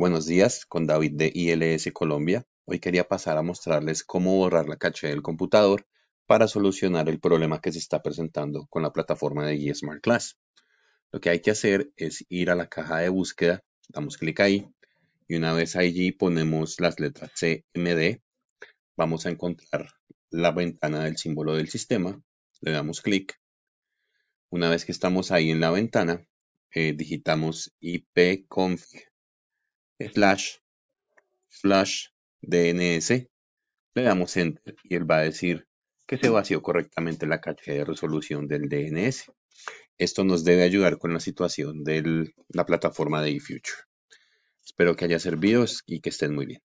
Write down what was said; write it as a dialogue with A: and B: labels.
A: Buenos días, con David de ILS Colombia. Hoy quería pasar a mostrarles cómo borrar la caché del computador para solucionar el problema que se está presentando con la plataforma de guía Smart Class. Lo que hay que hacer es ir a la caja de búsqueda, damos clic ahí y una vez allí ponemos las letras CMD, vamos a encontrar la ventana del símbolo del sistema, le damos clic. Una vez que estamos ahí en la ventana, eh, digitamos digitamos ipconfig Flash, Flash, DNS, le damos enter y él va a decir que se vació correctamente la caché de resolución del DNS. Esto nos debe ayudar con la situación de la plataforma de eFuture. Espero que haya servido y que estén muy bien.